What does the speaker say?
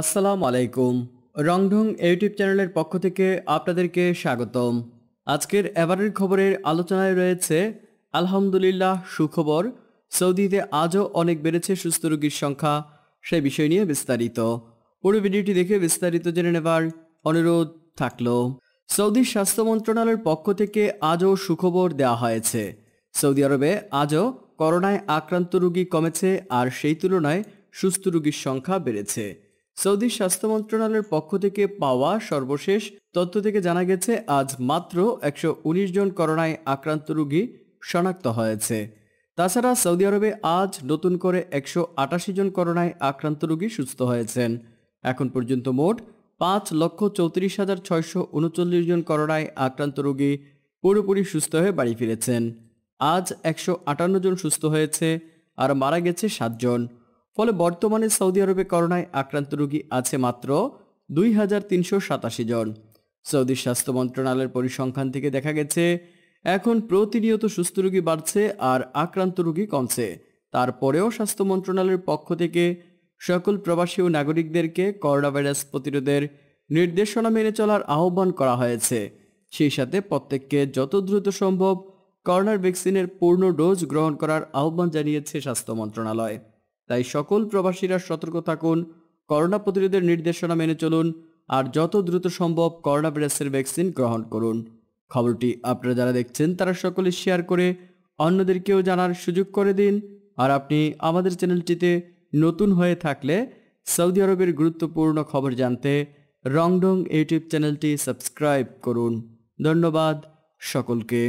আসসালামু আলাইকুম রংঢং ইউটিউব চ্যানেলের পক্ষ থেকে আপনাদেরকে স্বাগতম আজকের এবারের খবরের আলোচনায় রয়েছে আলহামদুলিল্লাহ সুখবর সৌদিতে আজও অনেক বেড়েছে সুস্থ রোগীর সংখ্যা সে বিষয় নিয়ে বিস্তারিত পুরো ভিডিওটি দেখে বিস্তারিত জেনে নেবার অনুরোধ থাকল সৌদি স্বাস্থ্য মন্ত্রণালয়ের পক্ষ থেকে আজও সুখবর দেওয়া হয়েছে সৌদি আরবে আজও করোনায় আক্রান্ত রোগী কমেছে আর সেই তুলনায় সুস্থ রোগীর সংখ্যা বেড়েছে সৌদি স্বাস্থ্য মন্ত্রণালয়ের পক্ষ থেকে পাওয়া সর্বশেষ তথ্য থেকে জানা গেছে আজ মাত্র একশো জন করোনায় আক্রান্ত রোগী শনাক্ত হয়েছে তাছাড়া সৌদি আরবে আজ নতুন করে একশো জন করোনায় আক্রান্ত রোগী সুস্থ হয়েছেন এখন পর্যন্ত মোট পাঁচ লক্ষ চৌত্রিশ হাজার ছয়শো উনচল্লিশ জন করোনায় আক্রান্ত রোগী পুরোপুরি সুস্থ হয়ে বাড়ি ফিরেছেন আজ একশো আটান্ন জন সুস্থ হয়েছে আর মারা গেছে সাতজন জন ফলে বর্তমানে সৌদি আরবে করোনায় আক্রান্ত রোগী আছে মাত্র দুই হাজার তিনশো সাতাশি জন সৌদি স্বাস্থ্য মন্ত্রণালয়ের পরিসংখ্যান থেকে দেখা গেছে এখন প্রতিনিয়ত সুস্থ রোগী বাড়ছে আর আক্রান্ত রোগী কমছে তারপরেও স্বাস্থ্য মন্ত্রণালয়ের পক্ষ থেকে সকল প্রবাসী ও নাগরিকদেরকে করোনা ভাইরাস প্রতিরোধের নির্দেশনা মেনে চলার আহ্বান করা হয়েছে সেই সাথে প্রত্যেককে যত দ্রুত সম্ভব করোনার ভ্যাকসিনের পূর্ণ ডোজ গ্রহণ করার আহ্বান জানিয়েছে স্বাস্থ্য মন্ত্রণালয় তাই সকল প্রবাসীরা সতর্ক থাকুন করোনা প্রতিরোধের নির্দেশনা মেনে চলুন আর যত দ্রুত সম্ভব করোনা ভাইরাসের ভ্যাকসিন গ্রহণ করুন খবরটি আপনারা যারা দেখছেন তারা সকলে শেয়ার করে অন্যদেরকেও জানার সুযোগ করে দিন আর আপনি আমাদের চ্যানেলটিতে নতুন হয়ে থাকলে সৌদি আরবের গুরুত্বপূর্ণ খবর জানতে রংডং ইউটিউব চ্যানেলটি সাবস্ক্রাইব করুন ধন্যবাদ সকলকে